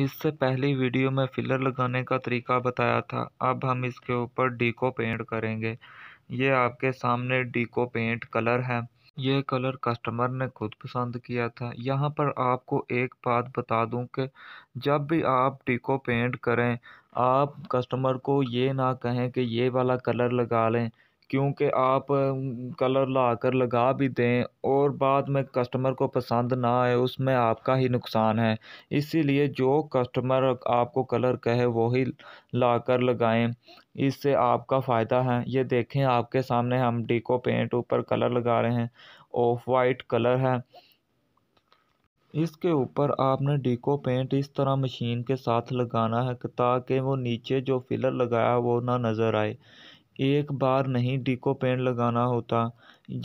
इससे पहली वीडियो में फिलर लगाने का तरीका बताया था अब हम इसके ऊपर डीको पेंट करेंगे ये आपके सामने डीको पेंट कलर है ये कलर कस्टमर ने खुद पसंद किया था यहाँ पर आपको एक बात बता दूं कि जब भी आप डीको पेंट करें आप कस्टमर को ये ना कहें कि ये वाला कलर लगा लें क्योंकि आप कलर ला कर लगा भी दें और बाद में कस्टमर को पसंद ना आए उसमें आपका ही नुकसान है इसीलिए जो कस्टमर आपको कलर कहे वही कर लगाएँ इससे आपका फ़ायदा है ये देखें आपके सामने हम डिको पेंट ऊपर कलर लगा रहे हैं ऑफ वाइट कलर है इसके ऊपर आपने डिको पेंट इस तरह मशीन के साथ लगाना है ताकि वो नीचे जो फिलर लगाया वो ना नज़र आए एक बार नहीं डिको पेंट लगाना होता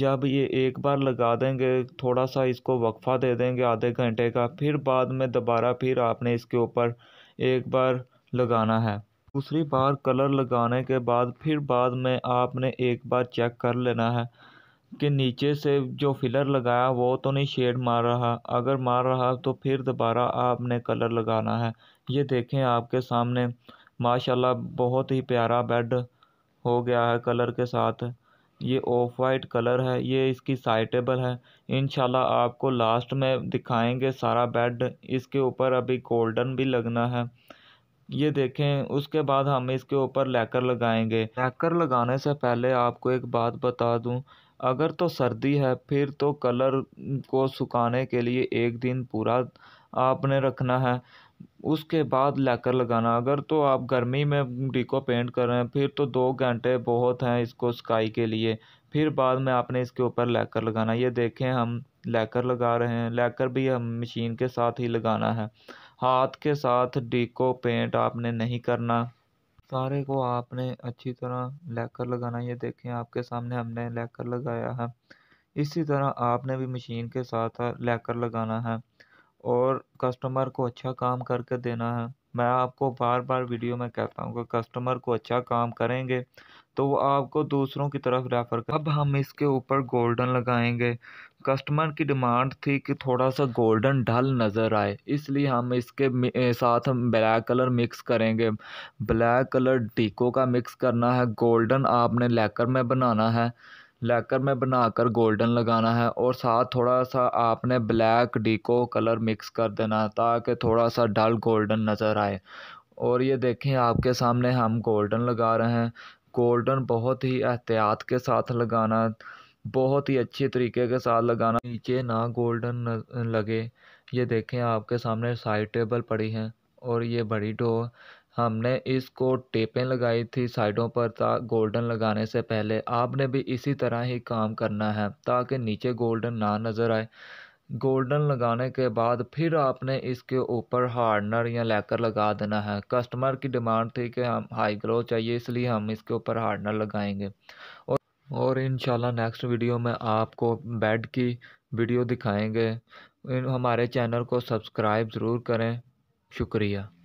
जब ये एक बार लगा देंगे थोड़ा सा इसको वक्फ़ा दे देंगे आधे घंटे का फिर बाद में दोबारा फिर आपने इसके ऊपर एक बार लगाना है दूसरी बार कलर लगाने के बाद फिर बाद में आपने एक बार चेक कर लेना है कि नीचे से जो फिलर लगाया वो तो नहीं शेड मार रहा अगर मार रहा तो फिर दोबारा आपने कलर लगाना है ये देखें आपके सामने माशाल्लाह बहुत ही प्यारा बेड हो गया है कलर के साथ ये ऑफ वाइट कलर है ये इसकी साइटेबल है इन आपको लास्ट में दिखाएंगे सारा बेड इसके ऊपर अभी गोल्डन भी लगना है ये देखें उसके बाद हम इसके ऊपर लैकर लगाएंगे लैकर लगाने से पहले आपको एक बात बता दूं अगर तो सर्दी है फिर तो कलर को सुखाने के लिए एक दिन पूरा आपने रखना है उसके बाद लेकर लगाना अगर तो आप गर्मी में डिको पेंट कर रहे हैं फिर तो दो घंटे बहुत हैं इसको स्काई के लिए फिर बाद में आपने इसके ऊपर लैकर लगाना ये देखें हम लैकर लगा रहे हैं लैकर भी हम मशीन के साथ ही लगाना है हाथ के साथ डिको पेंट आपने नहीं करना सारे को आपने अच्छी तरह लैकर लगाना ये देखें आपके सामने हमने लैकर लगाया है इसी तरह आपने भी मशीन के साथ लैकर लगाना है और कस्टमर को अच्छा काम करके देना है मैं आपको बार बार वीडियो में कहता हूँ कि कस्टमर को अच्छा काम करेंगे तो वो आपको दूसरों की तरफ रेफ़र कर अब हम इसके ऊपर गोल्डन लगाएंगे कस्टमर की डिमांड थी कि थोड़ा सा गोल्डन ढल नज़र आए इसलिए हम इसके साथ ब्लैक कलर मिक्स करेंगे ब्लैक कलर डीको का मिक्स करना है गोल्डन आपने लेकर में बनाना है लेकर में बनाकर गोल्डन लगाना है और साथ थोड़ा सा आपने ब्लैक डीको कलर मिक्स कर देना है ताकि थोड़ा सा डल गोल्डन नज़र आए और ये देखें आपके सामने हम गोल्डन लगा रहे हैं गोल्डन बहुत ही एहतियात के साथ लगाना बहुत ही अच्छे तरीके के साथ लगाना नीचे ना गोल्डन लगे ये देखें आपके सामने साइड टेबल पड़ी है और ये बड़ी डो हमने इसको टेपें लगाई थी साइडों पर था गोल्डन लगाने से पहले आपने भी इसी तरह ही काम करना है ताकि नीचे गोल्डन ना नज़र आए गोल्डन लगाने के बाद फिर आपने इसके ऊपर हार्डनर या लैकर लगा देना है कस्टमर की डिमांड थी कि हम हाई ग्लो चाहिए इसलिए हम इसके ऊपर हार्डनर लगाएंगे और और इन नेक्स्ट वीडियो में आपको बेड की वीडियो दिखाएंगे हमारे चैनल को सब्सक्राइब ज़रूर करें शुक्रिया